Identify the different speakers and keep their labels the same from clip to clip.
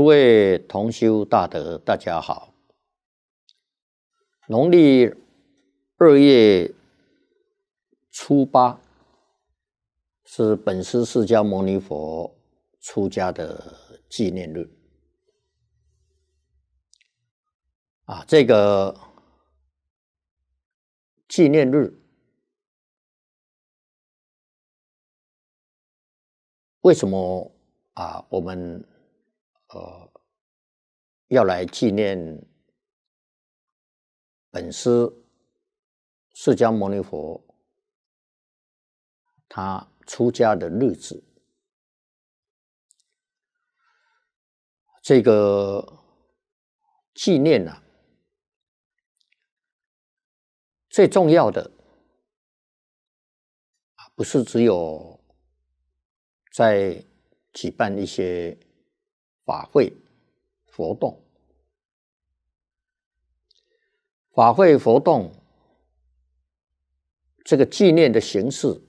Speaker 1: 诸位同修大德，大家好！农历二月初八是本师释迦牟尼佛出家的纪念日。啊，这个纪念日
Speaker 2: 为什么啊？我们呃，要来纪念本师释迦牟尼佛他出家的日子，这个纪念呢，最重要的不是只有在举办
Speaker 1: 一些。法会活动，法会活动这个纪念的形式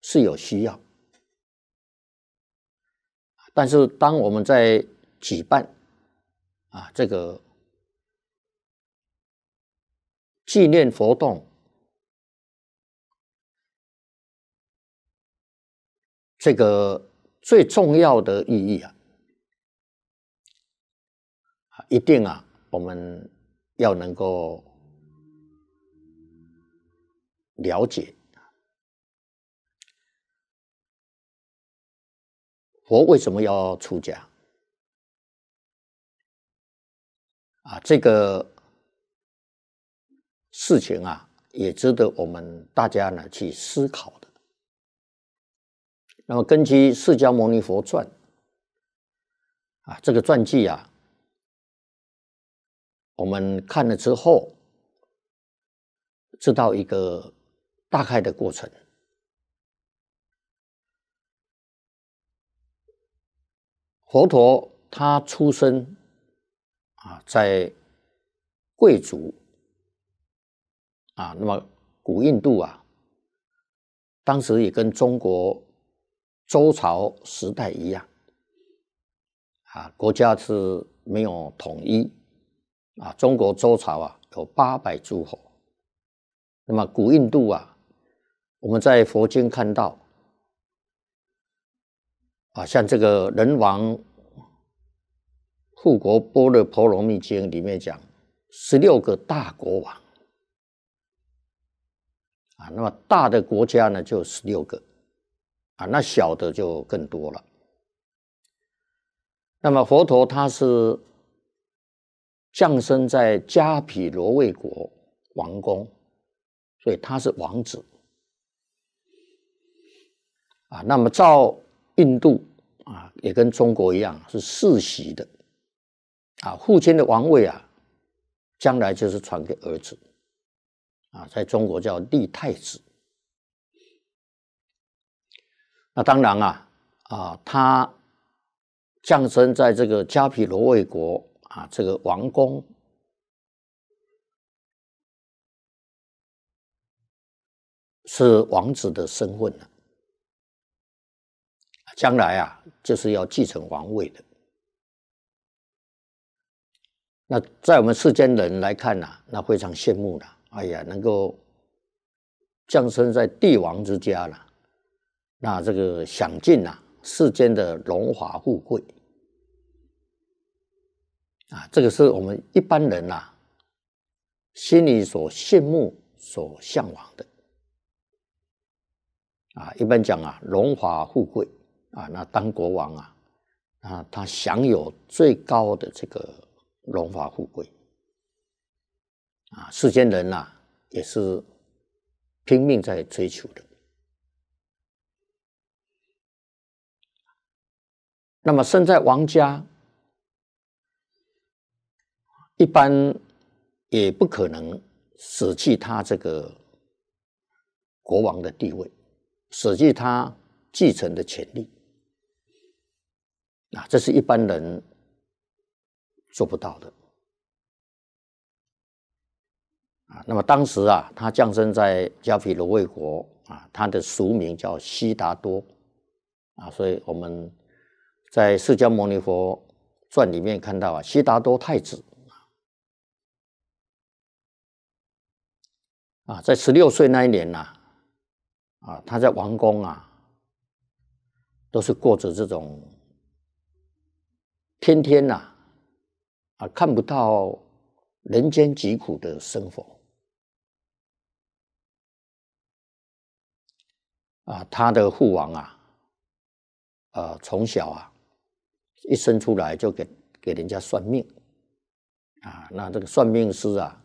Speaker 1: 是有需要，但是当我们在举办啊这个纪念活动，
Speaker 2: 这个最
Speaker 1: 重要的意义啊。一定啊，我们要能够
Speaker 2: 了解佛为什么要出家
Speaker 1: 啊，这个事情啊，也值得我们大家呢去思考的。那么，根据《释迦牟尼佛传》啊，这个传记啊。
Speaker 2: 我们看了之后，知道一个
Speaker 1: 大概的过程。佛陀他出生啊，在贵族啊，那么古印度啊，当时也跟中国周朝时代一样啊，国家是没有统一。啊，中国周朝啊，有八百诸侯。那么古印度啊，我们在佛经看到，啊，像这个人王护国波若婆罗蜜经里面讲，十六个大国王，啊，那么大的国家呢就十六个，啊，那小的就更多了。那么佛陀他是。降生在迦毗罗卫国王宫，所以他是王子啊。那么，照印度啊，也跟中国一样是世袭的啊。父亲的王位啊，将来就是传给儿子啊。在中国叫立太子。那当然啊啊，他降生在这个迦毗罗卫国。啊，这个王公
Speaker 2: 是王子的身份了，将来啊
Speaker 1: 就是要继承王位的。那在我们世间人来看呢，那非常羡慕的。哎呀，能够降生在帝王之家了，那这个享尽了世间的荣华富贵。啊，这个是我们一般人呐心里所羡慕、所向往的。啊，一般讲啊，荣华富贵啊，那当国王啊，啊，他享有最高的这个荣华富贵。啊，世间人呐也是拼命在追求的。那么，生在王家。一般也不可能舍弃他这个国王的地位，舍弃他继承的权利。啊，这是一般人做不到的。啊，那么当时啊，他降生在迦毗罗卫国啊，他的俗名叫悉达多啊，所以我们在《释迦牟尼佛传》里面看到啊，悉达多太子。啊，在十六岁那一年呐，啊，他在王宫啊，都是过着这种天天呐，啊，看不到人间疾苦的生活。啊，他的父王啊，啊，从小啊，一生出来就给给人家算命，啊，那这个算命师啊，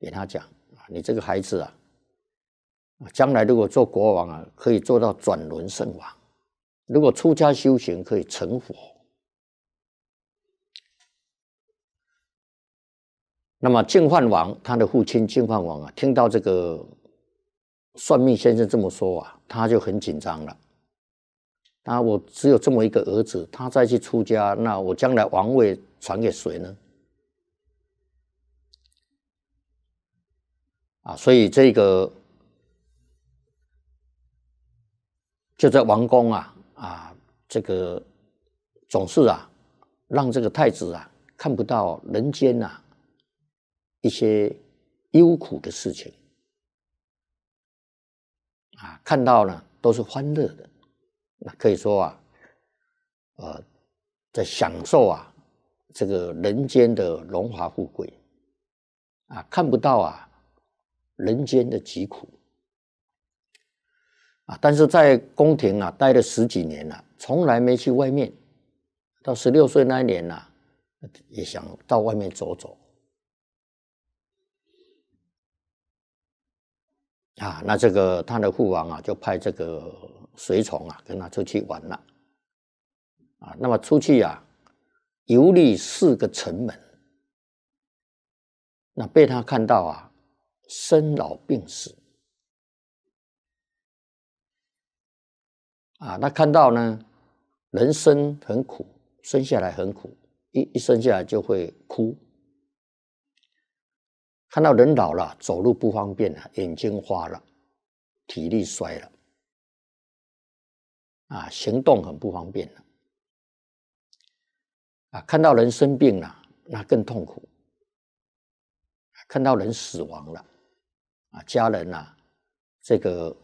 Speaker 1: 给他讲。你这个孩子啊，将来如果做国王啊，可以做到转轮圣王；如果出家修行，可以成佛。那么净饭王他的父亲净饭王啊，听到这个算命先生这么说啊，他就很紧张了。啊，我只有这么一个儿子，他再去出家，那我将来王位传给谁呢？啊，所以这个就在王宫啊啊，这个总是啊，让这个太子啊看不到人间呐一些忧苦的事情啊，看到呢都是欢乐的，那可以说啊，呃，在享受啊这个人间的荣华富贵啊，看不到啊。人间的疾苦啊！但是在宫廷啊，待了十几年了，从来没去外面。到十六岁那一年啊，也想到外面走走。啊，那这个他的父王啊，就派这个随从啊，跟他出去玩了。啊，那么出去啊，游历四个城门，那被他看到啊。生老病死啊，那看到呢，人生很苦，生下来很苦，一一生下来就会哭。看到人老了，走路不方便了，眼睛花了，体力衰了，啊，行动很不方便了，啊，看到人生病了，那更痛苦。看到人死亡了。啊，家人呐，这
Speaker 2: 个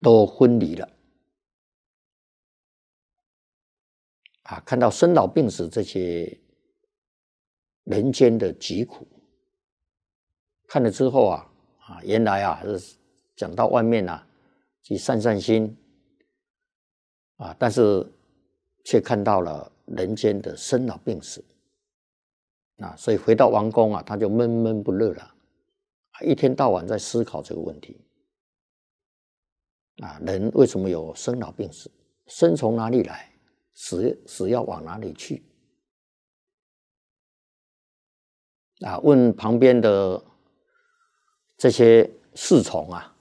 Speaker 2: 都分离了。啊，看到生老病
Speaker 1: 死这些人间的疾苦，看了之后啊，啊，原来啊是讲到外面啊，去散散心，啊，但是却看到了人间的生老病死。啊，所以回到王宫啊，他就闷闷不乐了，啊，一天到晚在思考这个问题，啊，人为什么有生老病死？生从哪里来？死死要往哪里去？啊，问旁边的这些侍从啊，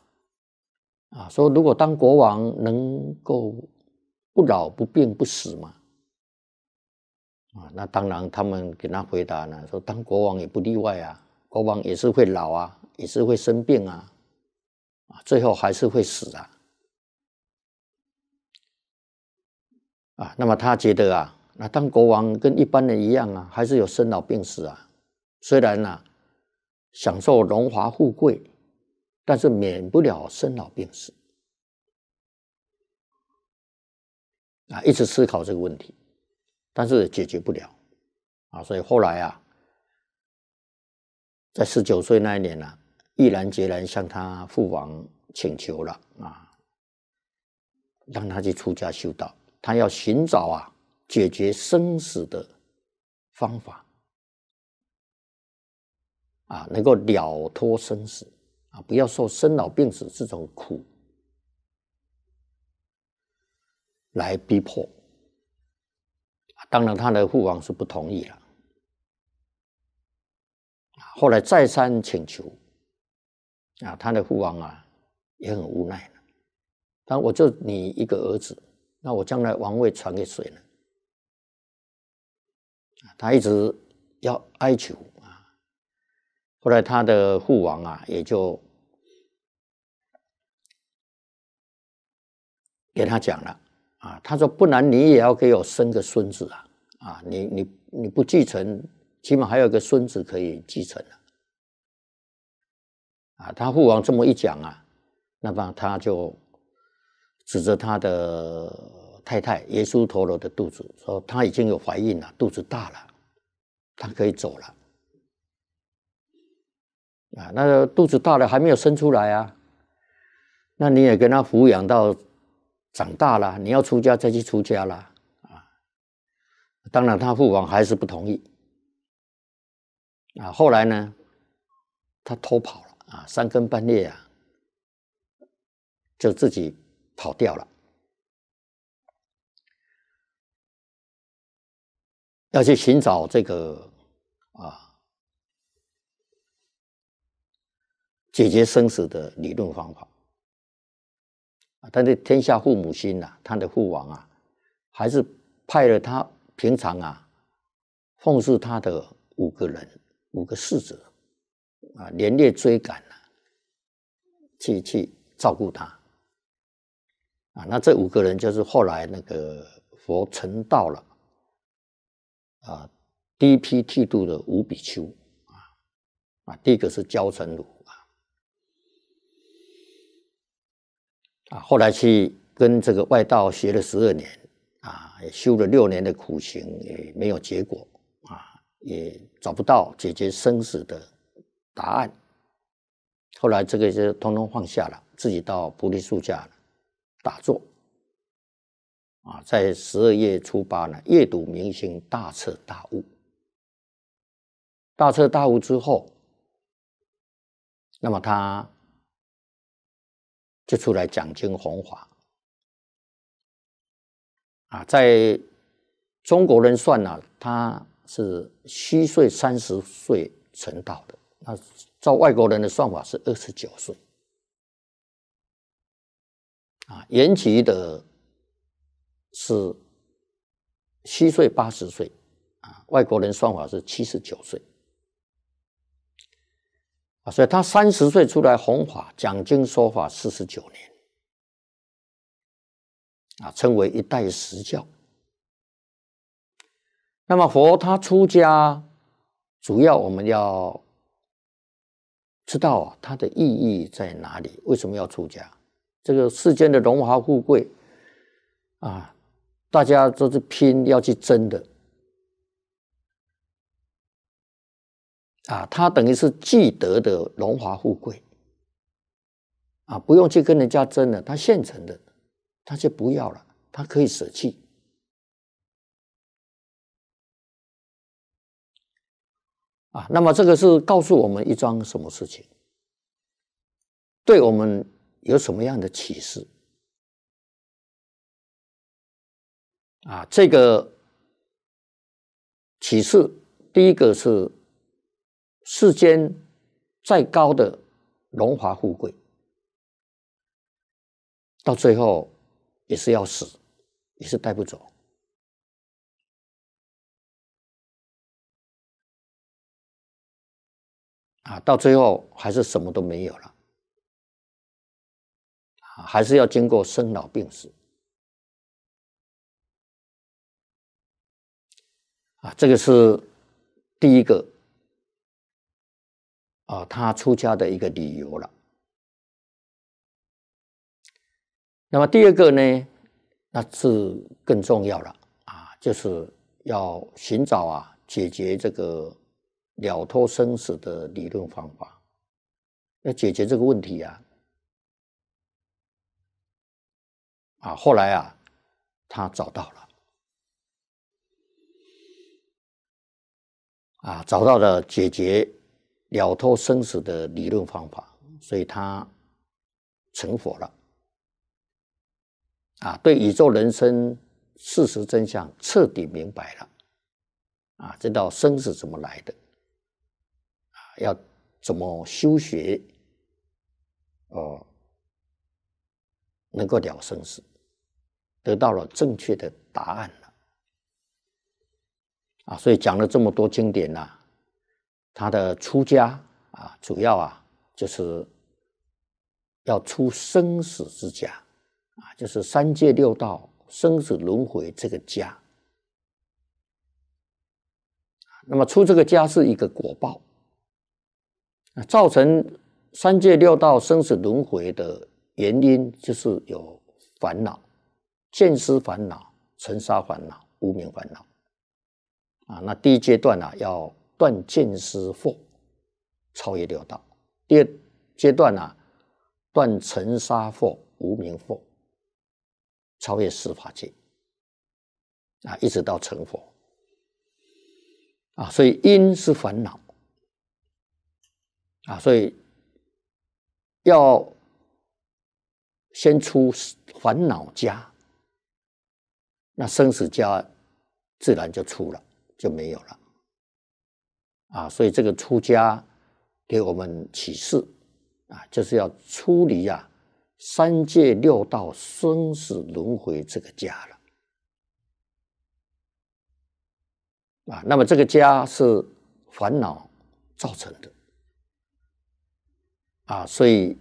Speaker 1: 啊，说如果当国王能够不老、不病、不死吗？啊，那当然，他们给他回答呢，说当国王也不例外啊，国王也是会老啊，也是会生病啊，啊，最后还是会死啊，啊，那么他觉得啊，那当国王跟一般人一样啊，还是有生老病死啊，虽然呢享受荣华富贵，但是免不了生老病死啊，一直思考这个问题。但是解决不了，啊，所以后来啊，在十九岁那一年呢，毅然决然向他父王请求了啊，让他去出家修道，他要寻找啊，解决生死的方法，啊，能够了脱生死啊，不要受生老病死这种苦来逼迫。当然，他的父王是不同意了。后来再三请求，啊，他的父王啊也很无奈了。但我就你一个儿子，那我将来王位传给谁呢？他一直要哀求啊。后来，他的父王啊也就给他讲了。啊，他说：“不然你也要给我生个孙子啊！啊，你你你不继承，起码还有个孙子可以继承啊。啊，他父王这么一讲啊，那么他就指着他的太太耶稣陀罗的肚子说：“他已经有怀孕了，肚子大了，他可以走了。”啊，那个肚子大了还没有生出来啊，那你也跟他抚养到。长大了，你要出家再去出家了啊！当然，他父王还是不同意啊。后来呢，他偷跑了啊，三更半夜啊，就自己跑掉了，要去寻找这个啊，解决生死的理论方法。他的天下父母心呐，他的父王啊，还是派了他平常啊奉侍他的五个人、五个侍者啊，连夜追赶呐。去去照顾他。啊，那这五个人就是后来那个佛成道了啊，第一批剃度的五比丘啊，啊，第一个是焦成儒，啊，后来去跟这个外道学了十二年，啊，也修了六年的苦行也没有结果，啊，也找不到解决生死的答案。后来这个就通通放下了，自己到菩提树下打坐。啊，在十二月初八呢，夜读明心，大彻大悟。大彻大悟之后，
Speaker 2: 那么他。就出来讲经弘法，
Speaker 1: 啊，在中国人算呢，他是虚岁三十岁成道的，那照外国人的算法是二十九岁，啊，延吉的是虚岁八十岁，啊，外国人算法是七十九岁。所以，他三十岁出来弘法，讲经说法四十九年，啊，称为一代十教。那么，佛他出家，主要我们要知道啊，他的意义在哪里？为什么要出家？这个世间的荣华富贵，啊，大家都是拼要去争的。啊，他等于是既得的荣华富贵，啊，不用去跟人家争了，他现成的，他就不要了，他可以舍弃。啊，那么这个是告诉我们一桩什么事情，对我们有什么样的启示？
Speaker 2: 啊，这个
Speaker 1: 启示第一个是。世间再高的荣华富贵，到最后
Speaker 2: 也是要死，也是带不走。啊，到最后还是什么都没有了，啊，还是要经过生老病死。啊，这个是第一个。啊，他出
Speaker 1: 家的一个理由了。那么第二个呢，那是更重要了啊，就是要寻找啊，解决这个了脱生死的理论方法。要解决这个问题啊，啊，后来啊，他找到了，啊，找到了解决。了脱生死的理论方法，所以他成佛了。啊，对宇宙人生事实真相彻底明白了。啊，知道生死怎么来的？啊，要怎么修学？哦，能够了生死，得到了正确的答案了。啊，所以讲了这么多经典呐。他的出家啊，主要啊，就是要出生死之家啊，就是三界六道生死轮回这个家。那么出这个家是一个果报，那造成三界六道生死轮回的原因就是有烦恼，见思烦恼、尘沙烦恼、无明烦恼啊。那第一阶段呢，要。断见思惑，超越六道；第二阶段呢，断尘沙惑、无名惑，超越司法界，啊，一直到成佛，啊，所以因是烦恼，啊，所以要先出烦恼家，那生死家自然就出了，就没有了。啊，所以这个出家给我们启示啊，就是要出离呀三界六道生死轮回这个家了啊。那么这个家是烦恼造成的啊，所以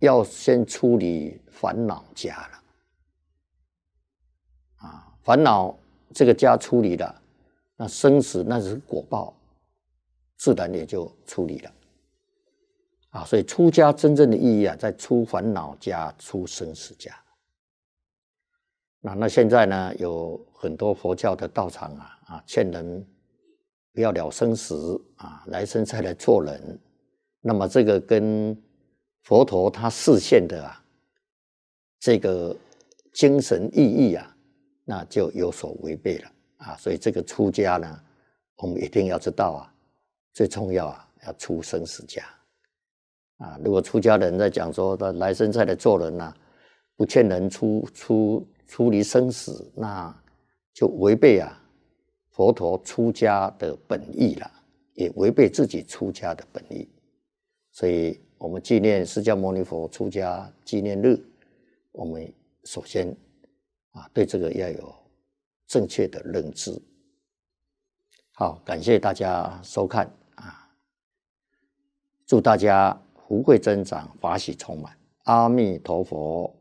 Speaker 1: 要先处理烦恼家了啊。烦恼这个家处理了，那生死那是果报。自然也就处理了啊，所以出家真正的意义啊，在出烦恼家、出生死家。那那现在呢，有很多佛教的道场啊啊，劝人不要了生死啊，来生再来做人。那么这个跟佛陀他示现的啊这个精神意义啊，那就有所违背了啊。所以这个出家呢，我们一定要知道啊。最重要啊，要出生死家啊！如果出家人在讲说他来生再来做人呐，不劝人出出出离生死，那就违背啊佛陀出家的本意了，也违背自己出家的本意。所以，我们纪念释迦牟尼佛出家纪念日，我们首先啊对这个要有正确的认知。好，感谢大家收看。祝大家福慧增长，法喜充满。阿弥陀佛。